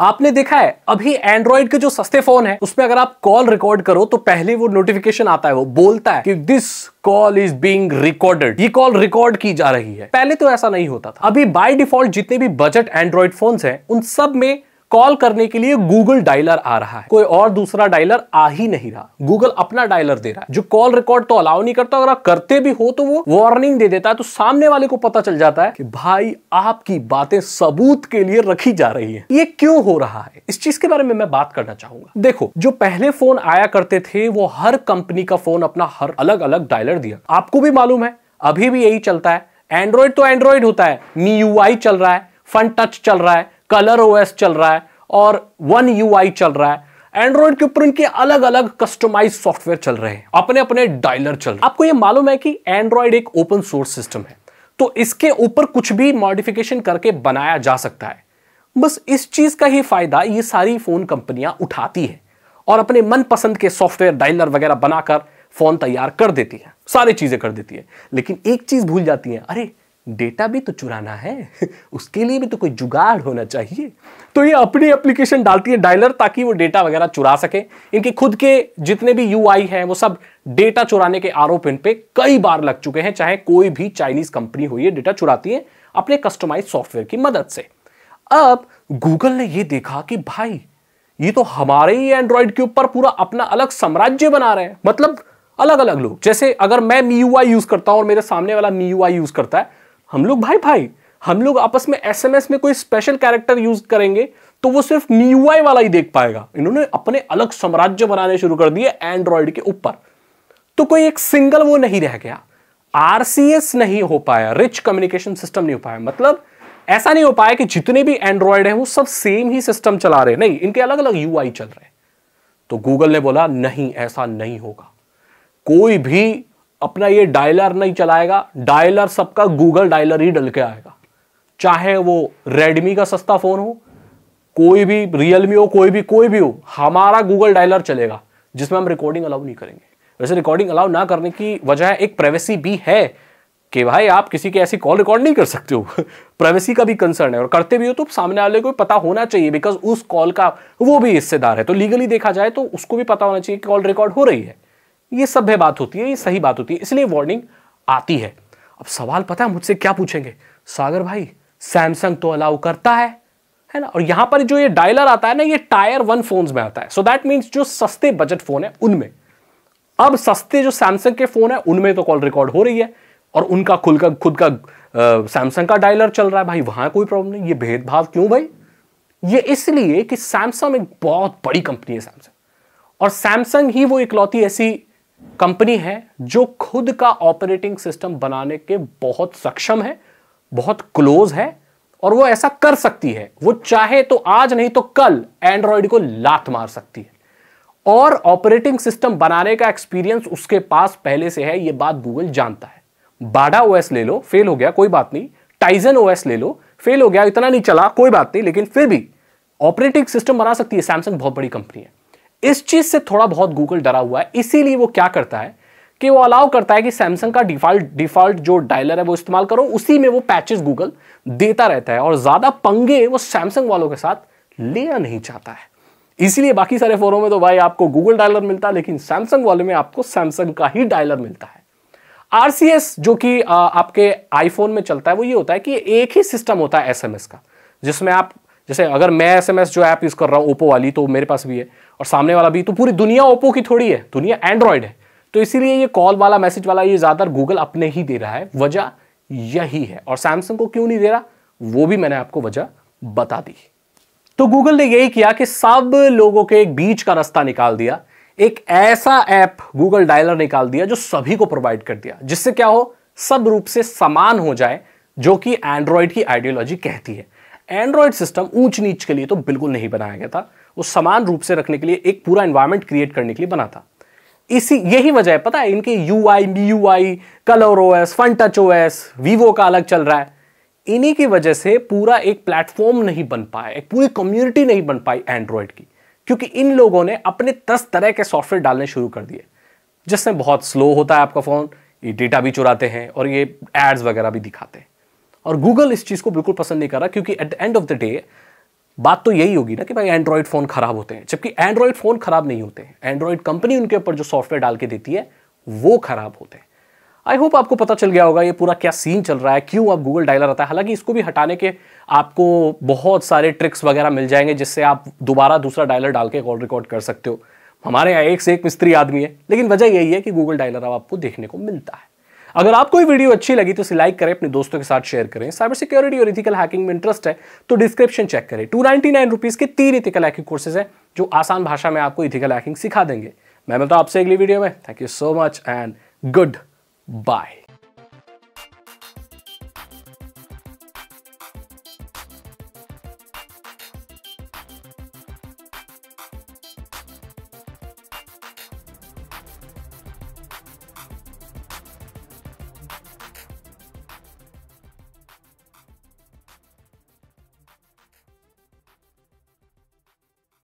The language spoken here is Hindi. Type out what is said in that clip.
आपने देखा है अभी एंड्रॉइड के जो सस्ते फोन है उसमें अगर आप कॉल रिकॉर्ड करो तो पहले वो नोटिफिकेशन आता है वो बोलता है कि this call is being recorded ये कॉल रिकॉर्ड की जा रही है पहले तो ऐसा नहीं होता था अभी बाय डिफॉल्ट जितने भी बजट एंड्रॉइड फोन्स हैं उन सब में कॉल करने के लिए गूगल डायलर आ रहा है कोई और दूसरा डायलर आ ही नहीं रहा गूगल अपना डायलर दे रहा है जो कॉल रिकॉर्ड तो अलाउ नहीं करता अगर आप करते भी हो तो वो वार्निंग दे देता है तो सामने वाले को पता चल जाता है कि भाई आपकी बातें सबूत के लिए रखी जा रही है ये क्यों हो रहा है इस चीज के बारे में मैं बात करना चाहूंगा देखो जो पहले फोन आया करते थे वो हर कंपनी का फोन अपना हर अलग अलग डायलर दिया आपको भी मालूम है अभी भी यही चलता है एंड्रॉयड तो एंड्रॉइड होता है मी चल रहा है फन टच चल रहा है कलर ओएस चल रहा है और वन यूआई चल रहा है एंड्रॉइड के ऊपर इनके अलग अलग कस्टमाइज सॉफ्टवेयर चल रहे हैं अपने अपने डायलर चल रहे आपको यह मालूम है कि एंड्रॉइड एक ओपन सोर्स सिस्टम है तो इसके ऊपर कुछ भी मॉडिफिकेशन करके बनाया जा सकता है बस इस चीज का ही फायदा ये सारी फोन कंपनियां उठाती है और अपने मनपसंद के सॉफ्टवेयर डायलर वगैरह बनाकर फोन तैयार कर देती है सारी चीजें कर देती है लेकिन एक चीज भूल जाती है अरे डेटा भी तो चुराना है उसके लिए भी तो कोई जुगाड़ होना चाहिए तो ये अपनी एप्लीकेशन डालती है डायलर ताकि वो डेटा वगैरह चुरा सके इनके खुद के जितने भी यू आई हैं वो सब डेटा चुराने के आरोप इन पे कई बार लग चुके हैं चाहे कोई भी चाइनीज कंपनी हो ये डेटा चुराती है अपने कस्टमाइज सॉफ्टवेयर की मदद से अब गूगल ने ये देखा कि भाई ये तो हमारे ही एंड्रॉयड के ऊपर पूरा अपना अलग साम्राज्य बना रहे हैं मतलब अलग अलग लोग जैसे अगर मैं मी यूज करता हूं और मेरे सामने वाला मी यू आई यूज करता है हम लोग भाई भाई हम लोग आपस में एसएमएस में कोई स्पेशल कैरेक्टर यूज करेंगे तो वो सिर्फ मीयूआई वाला ही देख पाएगा इन्होंने अपने अलग साम्राज्य बनाने शुरू कर दिए एंड्रॉयड के ऊपर तो कोई एक सिंगल वो नहीं रह गया आरसीएस नहीं हो पाया रिच कम्युनिकेशन सिस्टम नहीं हो पाया मतलब ऐसा नहीं हो पाया कि जितने भी एंड्रॉयड हैं वो सब सेम ही सिस्टम चला रहे नहीं इनके अलग अलग यूआई चल रहे तो गूगल ने बोला नहीं ऐसा नहीं होगा कोई भी अपना ये डायलर नहीं चलाएगा डायलर सबका गूगल डायलर ही डल के आएगा चाहे वो रेडमी का सस्ता फोन हो कोई भी रियलमी हो कोई भी कोई भी हो हमारा गूगल डायलर चलेगा जिसमें हम रिकॉर्डिंग अलाउ नहीं करेंगे वैसे रिकॉर्डिंग अलाउ ना करने की वजह एक प्राइवेसी भी है कि भाई आप किसी की ऐसी कॉल रिकॉर्ड नहीं कर सकते हो प्राइवेसी का भी कंसर्न है और करते भी हो तो सामने वाले को पता होना चाहिए बिकॉज उस कॉल का वो भी हिस्सेदार है तो लीगली देखा जाए तो उसको भी पता होना चाहिए कि कॉल रिकॉर्ड हो रही है ये सभ्य बात होती है ये सही बात होती है इसलिए वार्निंग आती है अब सवाल पता है मुझसे क्या पूछेंगे सागर भाई सैमसंग तो अलाउ करता है है ना और यहां पर जो ये डायलर आता है ना ये टायर वन फोन में आता है सो दैट मीन्स जो सस्ते बजट फोन है उनमें अब सस्ते जो सैमसंग के फोन है उनमें तो कॉल रिकॉर्ड हो रही है और उनका खुद का खुद का सैमसंग का डायलर चल रहा है भाई वहां कोई प्रॉब्लम नहीं ये भेदभाव क्यों भाई ये इसलिए कि सैमसंग एक बहुत बड़ी कंपनी है सैमसंग और सैमसंग ही वो इकलौती ऐसी कंपनी है जो खुद का ऑपरेटिंग सिस्टम बनाने के बहुत सक्षम है बहुत क्लोज है और वो ऐसा कर सकती है वो चाहे तो आज नहीं तो कल एंड्रॉयड को लात मार सकती है और ऑपरेटिंग सिस्टम बनाने का एक्सपीरियंस उसके पास पहले से है ये बात गूगल जानता है बाडा ओएस ले लो फेल हो गया कोई बात नहीं टाइजन ओएस ले लो फेल हो गया इतना नहीं चला कोई बात नहीं लेकिन फिर भी ऑपरेटिंग सिस्टम बना सकती है सैमसंग बहुत बड़ी कंपनी है इस चीज से थोड़ा बहुत गूगल डरा हुआ है इसीलिए वो क्या करता है कि वो अलाउ करता है कि सैमसंग का डिफॉल्ट डिफॉल्ट जो डायलर है वो इस्तेमाल करो उसी में वो पैचेस गूगल देता रहता है और ज़्यादा पंगे वो सैमसंग वालों के साथ लेना नहीं चाहता है इसीलिए बाकी सारे फोनों में तो भाई आपको गूगल डायलर मिलता है लेकिन सैमसंग वाले में आपको सैमसंग का ही डायलर मिलता है आर जो कि आपके आईफोन में चलता है वो ये होता है कि एक ही सिस्टम होता है एस का जिसमें आप जैसे अगर मैं एस जो ऐप यूज़ कर रहा हूँ ओप्पो वाली तो मेरे पास भी है और सामने वाला भी तो पूरी दुनिया ओप्पो की थोड़ी है दुनिया एंड्रॉयड है तो इसीलिए ये कॉल वाला मैसेज वाला ये ज़्यादातर गूगल अपने ही दे रहा है वजह यही है और सैमसंग को क्यों नहीं दे रहा वो भी मैंने आपको वजह बता दी तो गूगल ने यही किया कि सब लोगों के एक बीच का रास्ता निकाल दिया एक ऐसा ऐप गूगल डायलर निकाल दिया जो सभी को प्रोवाइड कर दिया जिससे क्या हो सब रूप से समान हो जाए जो कि एंड्रॉयड की आइडियोलॉजी कहती है एंड्रॉयड सिस्टम ऊंच नीच के लिए तो बिल्कुल नहीं बनाया गया था वो समान रूप से रखने के लिए एक पूरा एनवायरमेंट क्रिएट करने के लिए बना था इसी यही वजह है पता है इनके U I B U I colour O S Funtouch O S Vivo का अलग चल रहा है इन्हीं की वजह से पूरा एक प्लेटफॉर्म नहीं बन पाया एक पूरी कम्युनिटी नहीं बन पाई एंड्रॉयड की क्योंकि इन लोगों ने अपने दस तरह के सॉफ्टवेयर डालने शुरू कर दिए जिसमें बहुत स्लो होता है आपका फ़ोन ये डेटा भी चुराते हैं और ये एड्स वगैरह भी दिखाते हैं और गूगल इस चीज़ को बिल्कुल पसंद नहीं कर रहा क्योंकि at the end of the day बात तो यही होगी ना कि भाई एंड्रॉयड फ़ोन ख़राब होते हैं जबकि एंड्रॉयड फ़ोन ख़राब नहीं होते हैं एंड्रॉयड कंपनी उनके ऊपर जो सॉफ्टवेयर डाल के देती है वो ख़राब होते हैं आई होप आपको पता चल गया होगा ये पूरा क्या सीन चल रहा है क्यों आप गूगल डायलर आता है हालांकि इसको भी हटाने के आपको बहुत सारे ट्रिक्स वगैरह मिल जाएंगे जिससे आप दोबारा दूसरा डायलर डाल के कॉल रिकॉर्ड कर सकते हो हमारे यहाँ एक से एक मिस्त्री आदमी है लेकिन वजह यही है कि गूगल डायलर अब आपको देखने को मिलता है अगर आपको वीडियो अच्छी लगी तो इसे लाइक करें अपने दोस्तों के साथ शेयर करें साइबर सिक्योरिटी और इथिकल हैकिंग में इंटरेस्ट है तो डिस्क्रिप्शन चेक करें टू नाइन्टी के तीन इथिकल हैकिंग कोर्सेज हैं जो आसान भाषा में आपको इथिकल हैकिंग सिखा देंगे मैं मिलता हूँ आपसे अगली वीडियो में thank you so much and good bye